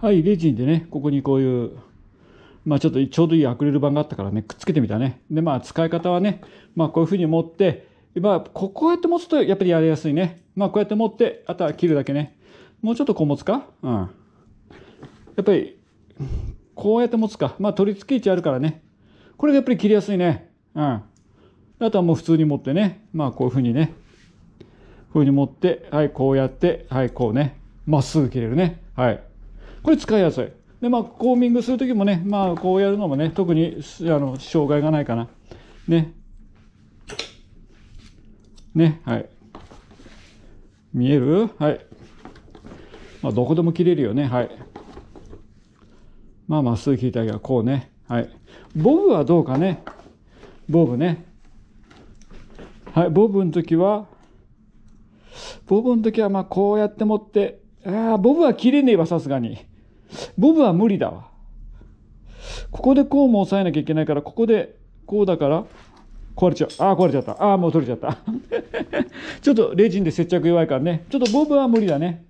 はいレジンでねここにこういうまあちょっとちょうどいいアクリル板があったからねくっつけてみたねでまあ使い方はねまあこういうふうに持ってまあここうやって持つとやっぱりやりやすいねまあこうやって持ってあとは切るだけねもうちょっとこう持つかうんやっぱりこうやって持つかまあ取り付け位置あるからねこれがやっぱり切りやすいねうんあとはもう普通に持ってね、まあこういうふうにね、こういうふうに持って、はい、こうやって、はい、こうね、まっすぐ切れるね。はい。これ使いやすい。で、まあ、コーミングする時もね、まあ、こうやるのもね、特に、あの、障害がないかな。ね。ね、はい。見えるはい。まあ、どこでも切れるよね。はい。まあ、まっすぐ切りたいけど、こうね。はい。ボブはどうかね。ボブね。はい、ボブの時は、ボブの時は、まあ、こうやって持って、ああ、ボブは切れねえわ、さすがに。ボブは無理だわ。ここでこうも押さえなきゃいけないから、ここでこうだから、壊れちゃう。ああ、壊れちゃった。ああ、もう取れちゃった。ちょっとレジンで接着弱いからね。ちょっとボブは無理だね。